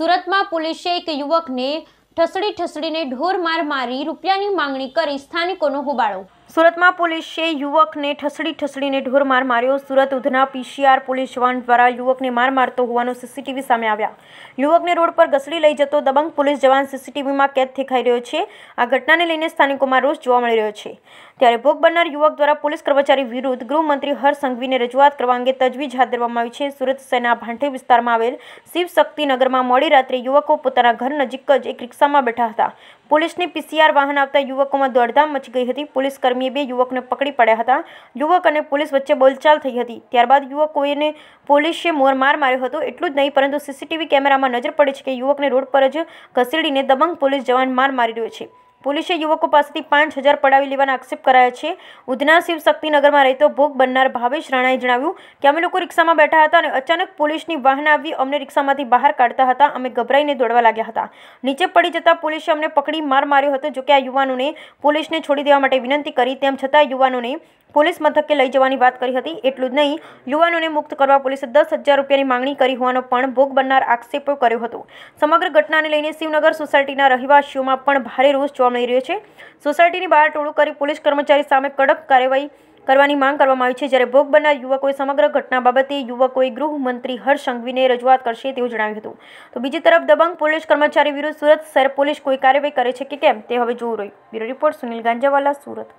સુરતમાં પોલીસે એક યુવકને ઠસડી ઠસડીને ઢોર માર મારી રૂપિયાની માંગણી કરી સ્થાનિકોનો હોબાળો સુરતમાં પોલીસે યુવકને ઠસડી ઠસડીને ઢોરમાર માર્યો સુરત ઉધના પીસીઆર પોલીસ જવાન દ્વારા યુવકને માર મારતો હોવાનું સીસીટીવી સામે આવ્યા યુવકને રોડ પર ગસડી લઈ જતો દબંગ પોલીસ જવાન સીસીટીવીમાં કેદ દેખાઈ રહ્યો છે આ ઘટનાને લઈને સ્થાનિકોમાં રોષ જોવા મળી રહ્યો છે ત્યારે ભોગ બનનાર યુવક દ્વારા પોલીસ કર્મચારી વિરુદ્ધ ગૃહમંત્રી હર સંઘવીને રજૂઆત કરવા અંગે તજવીજ હાથ ધરવામાં આવી છે સુરત શહેરના ભાંઠે વિસ્તારમાં આવેલ શિવશક્તિનગરમાં મોડી રાત્રે યુવકો પોતાના ઘર નજીક જ એક રિક્ષામાં બેઠા હતા પોલીસની પીસીઆર વાહન આવતા યુવકોમાં દોડધામ મચી ગઈ હતી પોલીસ કર્મી સલામીએ બે યુવકને પકડી પડ્યા હતા યુવક અને પોલીસ વચ્ચે બોલચાલ થઈ હતી ત્યારબાદ યુવકોને પોલીસે માર માર્યો હતો એટલું જ નહીં પરંતુ સીસીટીવી કેમેરામાં નજર પડે છે કે યુવકને રોડ પર જ ઘસેડીને દબંગ પોલીસ જવાન માર મારી રહ્યો છે પોલીસે યુવકો પાસેથી પાંચ હજાર પડાવી લેવાના આક્ષેપ કરાયા છે ઉધના શિવ શક્તિનગરમાં રહેતો ભોગ બનનાર ભાવેશ રાણાએ જણાવ્યું કે અમે લોકો રિક્ષામાં બેઠા હતા અને અચાનક પોલીસની વાહન આવી અમને રિક્ષામાંથી બહાર કાઢતા હતા અમે ગભરાઈને દોડવા લાગ્યા હતા નીચે પડી જતા પોલીસે અમને પકડી માર માર્યો હતો જોકે આ યુવાનોને પોલીસને છોડી દેવા માટે વિનંતી કરી તેમ છતાં યુવાનોને પોલીસ મથકે લઈ જવાની વાત કરી હતી એટલું જ નહીં યુવાનોને મુક્ત કરવા પોલીસે દસ હજાર રૂપિયાની માંગણી કરી હોવાનો પણ ભોગ બનનાર આક્ષેપ કર્યો હતો સમગ્ર ઘટનાને લઈને શિવનગર સોસાયટીના રહેવાસીઓમાં પણ ભારે રોષ જોવા મળી રહ્યો છે સોસાયટીની બહાર ટોળું કરી પોલીસ કર્મચારી સામે કડક કાર્યવાહી કરવાની માંગ કરવામાં આવી છે જ્યારે ભોગ બનનાર યુવકોએ સમગ્ર ઘટના બાબતે યુવકોએ ગૃહમંત્રી હર્ષ સંઘવીને રજૂઆત કરશે તેવું જણાવ્યું હતું તો બીજી તરફ દબંગ પોલીસ કર્મચારી વિરુદ્ધ સુરત શહેર પોલીસ કોઈ કાર્યવાહી કરે છે કે કેમ તે હવે જોવું રહ્યું બ્યુરો રિપોર્ટ સુનિલ ગાંજાવાલા સુરત